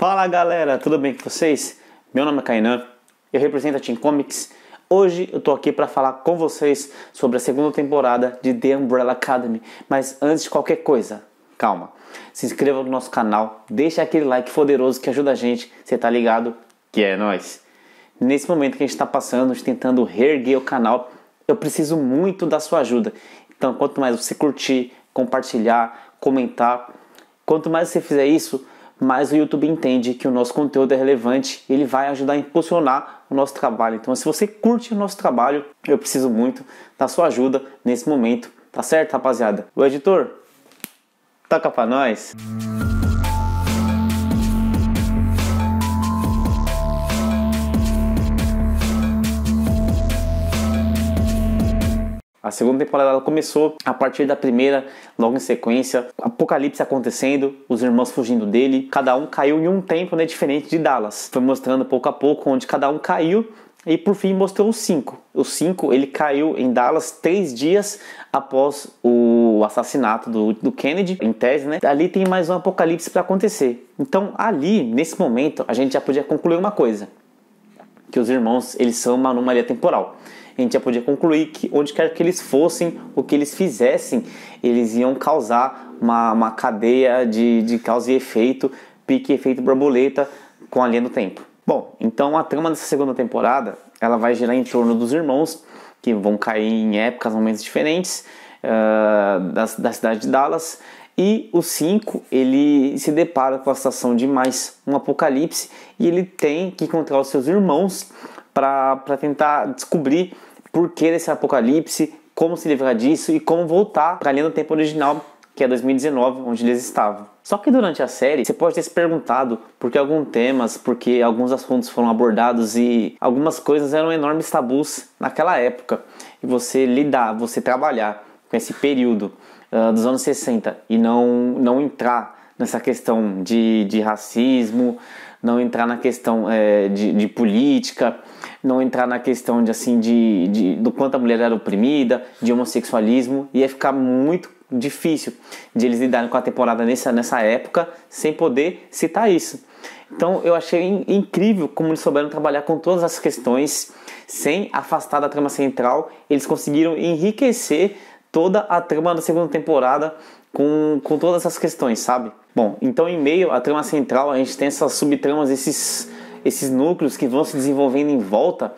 Fala galera, tudo bem com vocês? Meu nome é Kainan, eu represento a Team Comics. Hoje eu tô aqui para falar com vocês sobre a segunda temporada de The Umbrella Academy. Mas antes de qualquer coisa, calma. Se inscreva no nosso canal, deixa aquele like poderoso que ajuda a gente, você tá ligado? Que é nós. Nesse momento que a gente está passando, a gente tentando reerguer o canal, eu preciso muito da sua ajuda. Então, quanto mais você curtir, compartilhar, comentar, quanto mais você fizer isso, mas o YouTube entende que o nosso conteúdo é relevante ele vai ajudar a impulsionar o nosso trabalho. Então, se você curte o nosso trabalho, eu preciso muito da sua ajuda nesse momento, tá certo, rapaziada? O editor, toca pra nós! Música A segunda temporada ela começou a partir da primeira, logo em sequência, apocalipse acontecendo, os irmãos fugindo dele, cada um caiu em um tempo né, diferente de Dallas. Foi mostrando pouco a pouco onde cada um caiu e por fim mostrou os cinco. O cinco ele caiu em Dallas três dias após o assassinato do, do Kennedy, em tese, né? Ali tem mais um apocalipse para acontecer. Então ali nesse momento a gente já podia concluir uma coisa, que os irmãos eles são uma anomalia temporal a gente já podia concluir que onde quer que eles fossem, o que eles fizessem, eles iam causar uma, uma cadeia de, de causa e efeito, pique efeito borboleta com a linha do tempo. Bom, então a trama dessa segunda temporada ela vai girar em torno dos irmãos que vão cair em épocas, momentos diferentes uh, da, da cidade de Dallas e o 5 ele se depara com a situação de mais um apocalipse e ele tem que encontrar os seus irmãos para tentar descobrir porquê desse apocalipse, como se livrar disso e como voltar para a linha do tempo original, que é 2019, onde eles estavam. Só que durante a série, você pode ter se perguntado por que alguns temas, porque alguns assuntos foram abordados e algumas coisas eram enormes tabus naquela época. E você lidar, você trabalhar com esse período uh, dos anos 60 e não, não entrar nessa questão de, de racismo, não entrar na questão é, de, de, política, não entrar na questão de assim de, de, do quanto a mulher era oprimida, de homossexualismo, ia ficar muito difícil de eles lidarem com a temporada nessa, nessa época sem poder citar isso. Então eu achei incrível como eles souberam trabalhar com todas as questões sem afastar da trama central, eles conseguiram enriquecer toda a trama da segunda temporada com, com todas essas questões, sabe? Bom, então em meio à trama central a gente tem essas subtramas, esses, esses núcleos que vão se desenvolvendo em volta,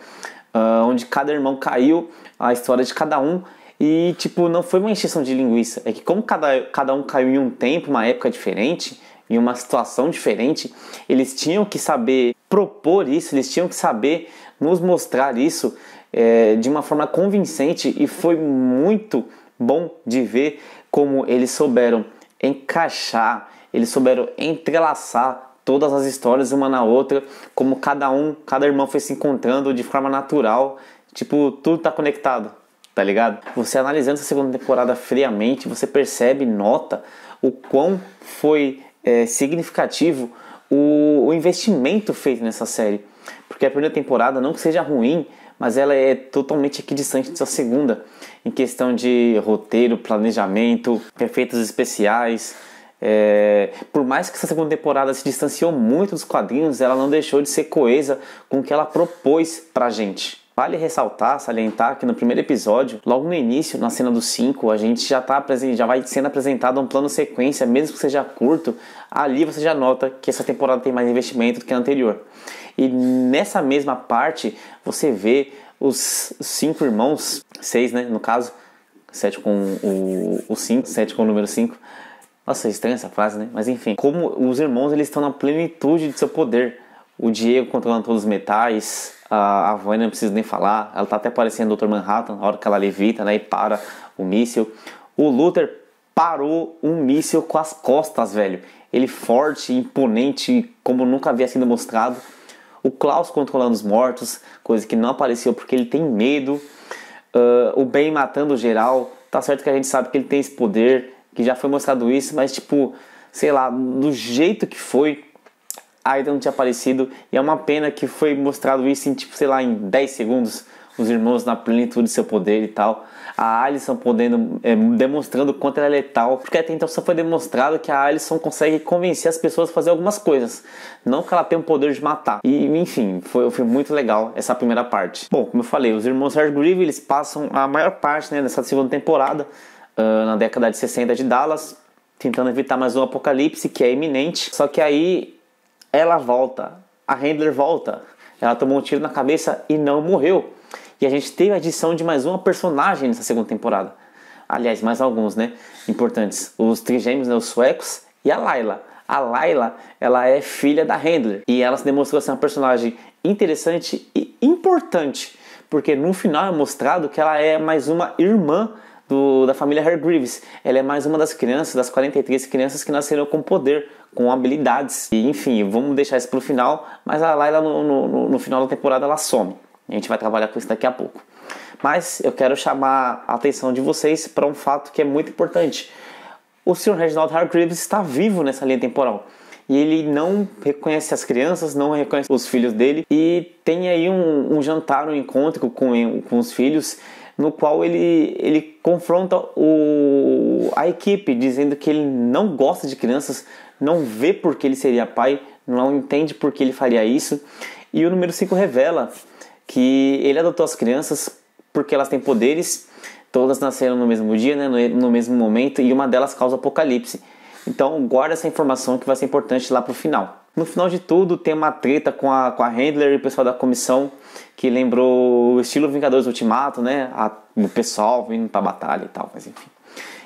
uh, onde cada irmão caiu, a história de cada um. E, tipo, não foi uma encheção de linguiça. É que como cada, cada um caiu em um tempo, uma época diferente, em uma situação diferente, eles tinham que saber propor isso, eles tinham que saber nos mostrar isso é, de uma forma convincente e foi muito bom de ver como eles souberam encaixar, eles souberam entrelaçar todas as histórias uma na outra, como cada um, cada irmão foi se encontrando de forma natural, tipo, tudo tá conectado, tá ligado? Você analisando essa segunda temporada friamente, você percebe, nota o quão foi é, significativo o, o investimento feito nessa série. Porque a primeira temporada, não que seja ruim, mas ela é totalmente equidistante da segunda em questão de roteiro, planejamento, efeitos especiais. É, por mais que essa segunda temporada se distanciou muito dos quadrinhos, ela não deixou de ser coesa com o que ela propôs pra gente. Vale ressaltar, salientar que no primeiro episódio, logo no início, na cena dos 5, a gente já tá já vai sendo apresentado um plano sequência, mesmo que seja curto, ali você já nota que essa temporada tem mais investimento do que a anterior. E nessa mesma parte, você vê os cinco irmãos, seis, né, no caso, sete com o, o cinco, sete com o número cinco. Nossa, é estranha essa frase, né? Mas enfim, como os irmãos eles estão na plenitude de seu poder. O Diego controlando todos os metais, a, a Vânia não precisa nem falar, ela tá até parecendo o Dr. Manhattan na hora que ela levita, né, e para o míssil. O Luther parou um míssil com as costas, velho. Ele forte, imponente, como nunca havia sido mostrado o Klaus controlando os mortos, coisa que não apareceu porque ele tem medo, uh, o Ben matando o geral. Tá certo que a gente sabe que ele tem esse poder, que já foi mostrado isso, mas tipo, sei lá, do jeito que foi, ainda não tinha aparecido. E é uma pena que foi mostrado isso em tipo, sei lá, em 10 segundos os irmãos na plenitude do seu poder e tal. A Alison podendo, é, demonstrando o quanto ela é letal, porque até então só foi demonstrado que a Alison consegue convencer as pessoas a fazer algumas coisas, não que ela tem o poder de matar. E enfim, foi, foi muito legal essa primeira parte. Bom, como eu falei, os irmãos Hargreaves eles passam a maior parte né, dessa segunda temporada, uh, na década de 60 de Dallas, tentando evitar mais um apocalipse que é iminente. Só que aí ela volta, a Handler volta. Ela tomou um tiro na cabeça e não morreu. E a gente teve a adição de mais uma personagem nessa segunda temporada. Aliás, mais alguns, né? Importantes. Os trigêmeos, né? Os suecos e a Layla. A Layla, ela é filha da Handler. E ela se demonstrou ser uma personagem interessante e importante. Porque no final é mostrado que ela é mais uma irmã do, da família Hargreaves. Ela é mais uma das crianças, das 43 crianças que nasceram com poder, com habilidades. E enfim, vamos deixar isso pro final, mas a Layla no, no, no final da temporada ela some. A gente vai trabalhar com isso daqui a pouco. Mas eu quero chamar a atenção de vocês para um fato que é muito importante. O Sr. Reginald Hargreaves está vivo nessa linha temporal. E ele não reconhece as crianças, não reconhece os filhos dele. E tem aí um, um jantar, um encontro com, com os filhos no qual ele, ele confronta o, a equipe, dizendo que ele não gosta de crianças, não vê por que ele seria pai, não entende por que ele faria isso. E o número 5 revela que ele adotou as crianças porque elas têm poderes, todas nasceram no mesmo dia, né, no, no mesmo momento, e uma delas causa apocalipse. Então guarda essa informação que vai ser importante lá pro final. No final de tudo, tem uma treta com a, com a Handler e o pessoal da comissão que lembrou o estilo Vingadores Ultimato, né? A, o pessoal vindo pra batalha e tal, mas enfim.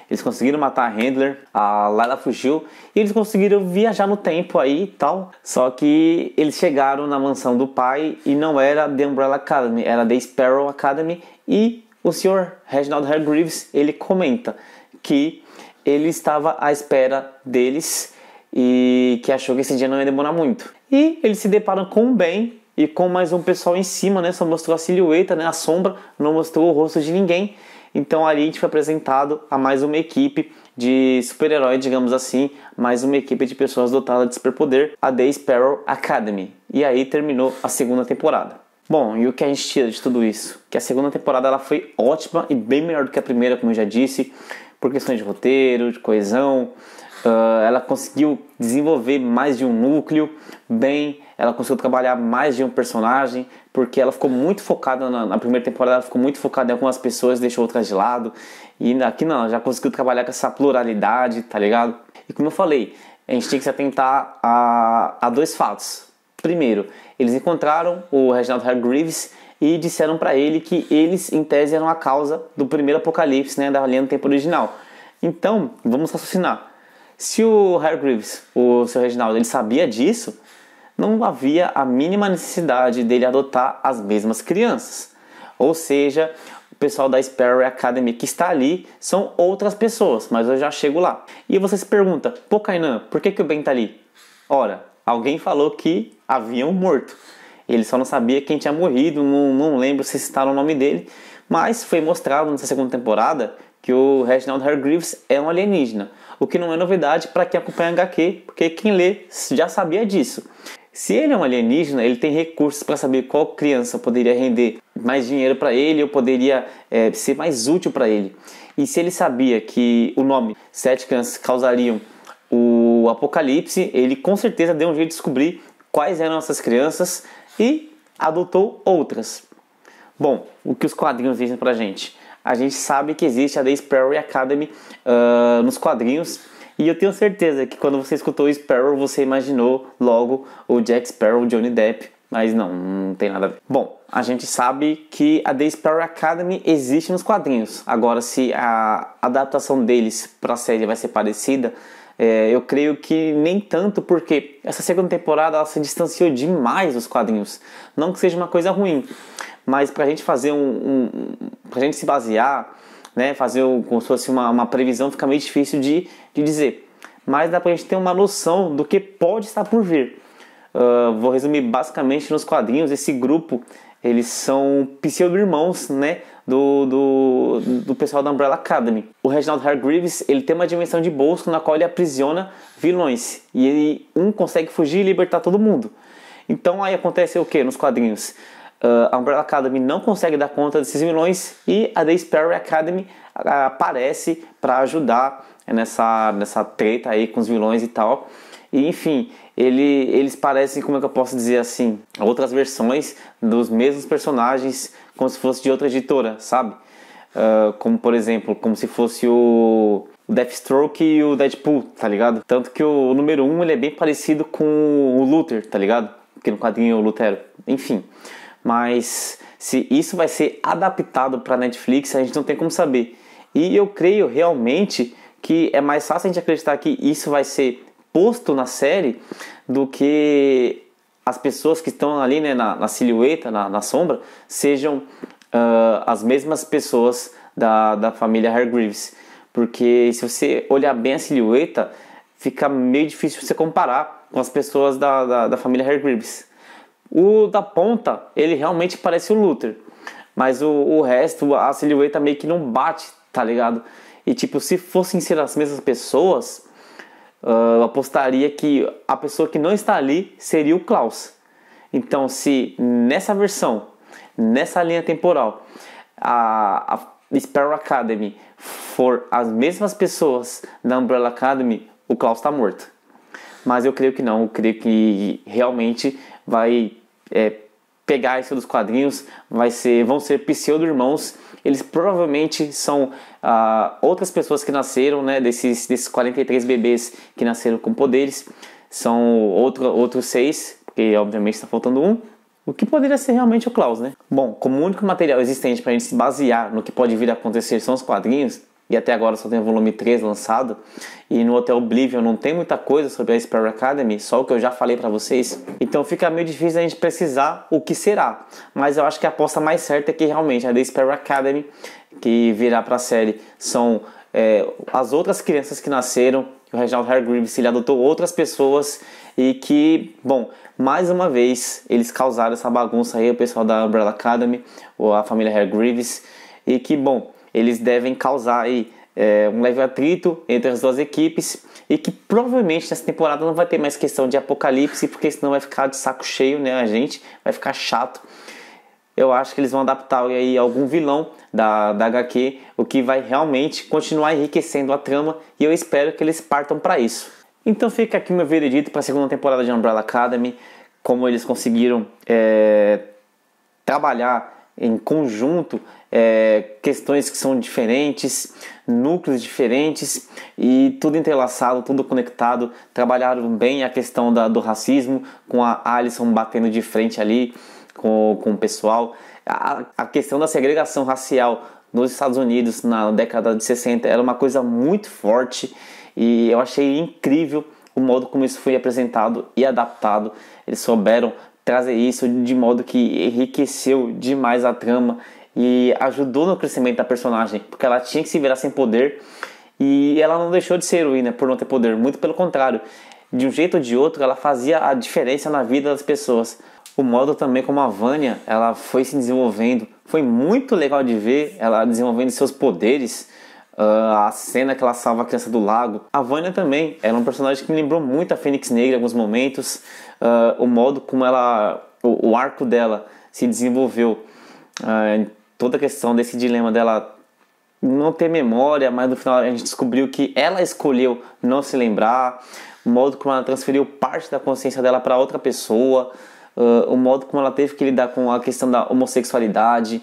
Eles conseguiram matar a Handler, a Lila fugiu e eles conseguiram viajar no tempo aí e tal. Só que eles chegaram na mansão do pai e não era The Umbrella Academy, era The Sparrow Academy e o senhor Reginald Hargreaves, ele comenta que ele estava à espera deles e que achou que esse dia não ia demorar muito. E eles se deparam com o Ben e com mais um pessoal em cima, né? Só mostrou a silhueta, né? A sombra, não mostrou o rosto de ninguém. Então ali a gente foi apresentado a mais uma equipe de super-herói, digamos assim, mais uma equipe de pessoas dotadas de superpoder, a The Sparrow Academy. E aí terminou a segunda temporada. Bom, e o que a gente tira de tudo isso? Que a segunda temporada ela foi ótima e bem melhor do que a primeira, como eu já disse, por questões de roteiro, de coesão, Uh, ela conseguiu desenvolver mais de um núcleo bem, ela conseguiu trabalhar mais de um personagem, porque ela ficou muito focada na, na primeira temporada, ela ficou muito focada em algumas pessoas, deixou outras de lado, e aqui não, já conseguiu trabalhar com essa pluralidade, tá ligado? E como eu falei, a gente tem que se atentar a, a dois fatos. Primeiro, eles encontraram o Reginald Hargreaves e disseram para ele que eles, em tese, eram a causa do primeiro apocalipse, né, da linha do tempo original. Então, vamos raciocinar se o Hargreaves, o seu Reginaldo, ele sabia disso, não havia a mínima necessidade dele adotar as mesmas crianças. Ou seja, o pessoal da Sperry Academy que está ali são outras pessoas, mas eu já chego lá. E você se pergunta, pô Kainan, por que, que o Ben está ali? Ora, alguém falou que haviam morto. Ele só não sabia quem tinha morrido, não, não lembro se citaram o nome dele, mas foi mostrado nessa segunda temporada que o Reginald Hargreaves é um alienígena o que não é novidade para quem acompanha HQ, porque quem lê já sabia disso. Se ele é um alienígena, ele tem recursos para saber qual criança poderia render mais dinheiro para ele ou poderia é, ser mais útil para ele. E se ele sabia que o nome Sete Crianças causariam o apocalipse, ele com certeza deu um jeito de descobrir quais eram essas crianças e adotou outras. Bom, o que os quadrinhos dizem para gente? a gente sabe que existe a The Sparrow Academy uh, nos quadrinhos. E eu tenho certeza que quando você escutou Sparrow, você imaginou logo o Jack Sparrow, Johnny Depp. Mas não, não tem nada a ver. Bom, a gente sabe que a The Sparrow Academy existe nos quadrinhos. Agora, se a adaptação deles para a série vai ser parecida, é, eu creio que nem tanto, porque essa segunda temporada ela se distanciou demais dos quadrinhos. Não que seja uma coisa ruim, mas para a gente fazer um, um para a gente se basear, né, fazer um, como se fosse uma, uma previsão, fica meio difícil de, de dizer. Mas dá para a gente ter uma noção do que pode estar por vir. Uh, vou resumir basicamente nos quadrinhos esse grupo eles são pseudo-irmãos, né, do, do, do, pessoal da Umbrella Academy. O Reginald Hargreaves, ele tem uma dimensão de bolso na qual ele aprisiona vilões. E ele, um consegue fugir e libertar todo mundo. Então aí acontece o que nos quadrinhos? Uh, a Umbrella Academy não consegue dar conta desses vilões e a The Sparrow Academy ah, aparece para ajudar nessa, nessa treta aí com os vilões e tal. E enfim, ele, eles parecem, como é que eu posso dizer assim, outras versões dos mesmos personagens, como se fosse de outra editora, sabe? Uh, como por exemplo, como se fosse o Deathstroke e o Deadpool, tá ligado? Tanto que o número 1 um, ele é bem parecido com o Luther, tá ligado? no quadrinho o Lutero. Enfim. Mas se isso vai ser adaptado para Netflix, a gente não tem como saber. E eu creio realmente que é mais fácil a gente acreditar que isso vai ser posto na série do que as pessoas que estão ali né, na, na, silhueta, na, na sombra, sejam uh, as mesmas pessoas da, da família Hargreaves. Porque se você olhar bem a silhueta, fica meio difícil você comparar com as pessoas da, da, da família Hargreaves. O da ponta, ele realmente parece o Luther. Mas o, o resto, a silhueta meio que não bate, tá ligado? E tipo, se fossem ser as mesmas pessoas, uh, eu apostaria que a pessoa que não está ali seria o Klaus. Então, se nessa versão, nessa linha temporal, a, a Sparrow Academy for as mesmas pessoas da Umbrella Academy, o Klaus está morto. Mas eu creio que não, eu creio que realmente vai é, pegar isso dos quadrinhos, vai ser, vão ser pseudo-irmãos. Eles provavelmente são ah, outras pessoas que nasceram, né, desses, desses 43 bebês que nasceram com poderes. São outro, outros seis, porque obviamente está faltando um. O que poderia ser realmente o Klaus, né? Bom, como o único material existente para a gente se basear no que pode vir a acontecer são os quadrinhos, e até agora só tem o volume 3 lançado. E no Hotel Oblivion não tem muita coisa sobre a Sparrow Academy, só o que eu já falei para vocês. Então fica meio difícil a gente precisar o que será, mas eu acho que a aposta mais certa é que realmente a The Sparrow Academy, que virá para a série, são é, as outras crianças que nasceram. O Reginald Hargreaves ele adotou outras pessoas e que, bom, mais uma vez eles causaram essa bagunça aí, o pessoal da Umbrella Academy, ou a família Hargreaves, e que, bom, eles devem causar aí, é, um leve atrito entre as duas equipes e que provavelmente nessa temporada não vai ter mais questão de apocalipse, porque senão vai ficar de saco cheio, né? A gente vai ficar chato. Eu acho que eles vão adaptar aí algum vilão da, da HQ, o que vai realmente continuar enriquecendo a trama e eu espero que eles partam para isso. Então fica aqui meu veredito para a segunda temporada de Umbrella Academy, como eles conseguiram é, trabalhar em conjunto é, questões que são diferentes, núcleos diferentes e tudo entrelaçado, tudo conectado. Trabalharam bem a questão da, do racismo, com a Alison batendo de frente ali com, com o pessoal. A, a questão da segregação racial nos Estados Unidos na década de 60 era uma coisa muito forte e eu achei incrível o modo como isso foi apresentado e adaptado. Eles souberam trazer isso de modo que enriqueceu demais a trama e ajudou no crescimento da personagem, porque ela tinha que se virar sem poder e ela não deixou de ser heroína por não ter poder, muito pelo contrário. De um jeito ou de outro, ela fazia a diferença na vida das pessoas. O modo também como a Vânia, ela foi se desenvolvendo, foi muito legal de ver ela desenvolvendo seus poderes Uh, a cena que ela salva a criança do lago. A Vânia também era é um personagem que me lembrou muito a Fênix Negra em alguns momentos. Uh, o modo como ela. O, o, arco dela se desenvolveu. Uh, toda a questão desse dilema dela não ter memória, mas no final a gente descobriu que ela escolheu não se lembrar. O modo como ela transferiu parte da consciência dela para outra pessoa. Uh, o modo como ela teve que lidar com a questão da homossexualidade,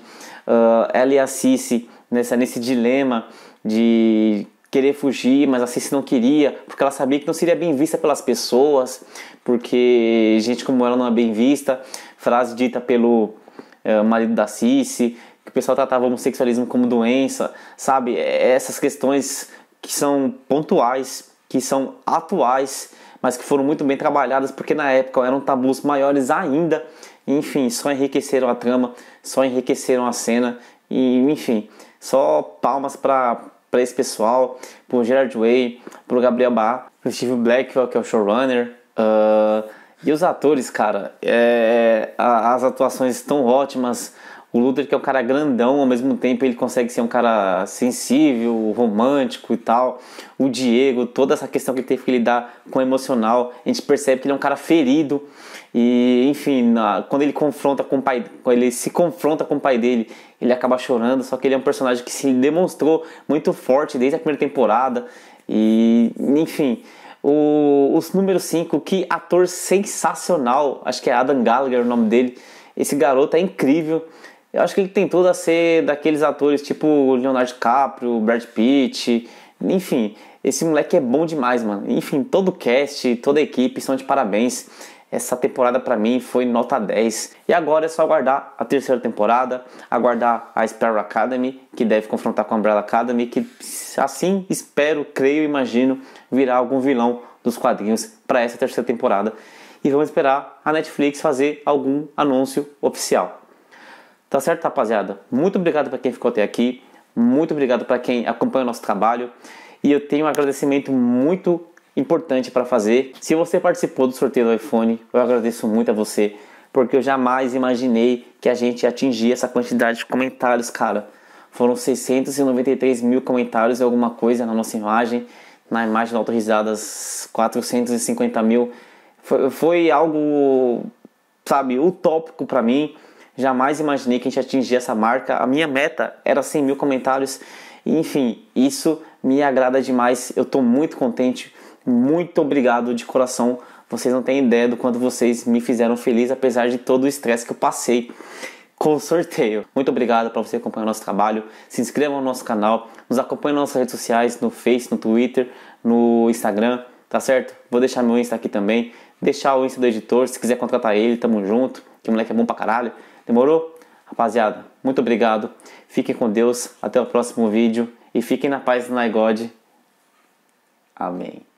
uh, ela e a Cici nessa, nesse dilema de querer fugir, mas a Cici não queria, porque ela sabia que não seria bem vista pelas pessoas, porque gente como ela não é bem vista. Frase dita pelo é, marido da Cici, que o pessoal tratava o homossexualismo como doença, sabe? É, essas questões que são pontuais, que são atuais, mas que foram muito bem trabalhadas, porque na época eram tabus maiores ainda. Enfim, só enriqueceram a trama, só enriqueceram a cena, e enfim só palmas para para esse pessoal, pro Gerard Way, pro Gabriel Bá, pro Steve Blackwell, é que é o showrunner. Uh, e os atores, cara, é, é as atuações estão ótimas o Luther que é um cara grandão, ao mesmo tempo ele consegue ser um cara sensível, romântico e tal. O Diego, toda essa questão que ele teve que lidar com o emocional, a gente percebe que ele é um cara ferido. E, enfim, na, quando ele confronta com o pai, quando ele se confronta com o pai dele, ele acaba chorando, só que ele é um personagem que se demonstrou muito forte desde a primeira temporada. E, enfim, o, os número 5, que ator sensacional, acho que é Adam Gallagher o nome dele. Esse garoto é incrível eu acho que ele tem tudo a ser daqueles atores tipo Leonardo DiCaprio, Brad Pitt, enfim. Esse moleque é bom demais, mano. Enfim, todo o cast, toda a equipe são de parabéns. Essa temporada para mim foi nota 10. E agora é só aguardar a terceira temporada, aguardar a Sparrow Academy, que deve confrontar com a Umbrella Academy, que assim espero, creio, imagino, virar algum vilão dos quadrinhos para essa terceira temporada. E vamos esperar a Netflix fazer algum anúncio oficial. Tá certo, rapaziada? Muito obrigado para quem ficou até aqui. Muito obrigado para quem acompanha o nosso trabalho. E eu tenho um agradecimento muito importante para fazer. Se você participou do sorteio do iPhone, eu agradeço muito a você, porque eu jamais imaginei que a gente atingia essa quantidade de comentários, cara. Foram 693 mil comentários e alguma coisa na nossa imagem. Na imagem autorizadas, 450 mil. Foi, foi algo, sabe, utópico para mim. Jamais imaginei que a gente atingir essa marca. A minha meta era 100 mil comentários. Enfim, isso me agrada demais. Eu estou muito contente. Muito obrigado de coração. Vocês não têm ideia do quanto vocês me fizeram feliz, apesar de todo o estresse que eu passei com o sorteio. Muito obrigado para você acompanhar o nosso trabalho. Se inscreva no nosso canal, nos acompanhe nas nossas redes sociais, no Face, no Twitter, no Instagram, tá certo? Vou deixar meu Insta aqui também, deixar o Insta do editor, se quiser contratar ele, tamo junto, que moleque é bom pra caralho. Demorou? Rapaziada, muito obrigado. Fiquem com Deus. Até o próximo vídeo. E fiquem na paz do God. Amém.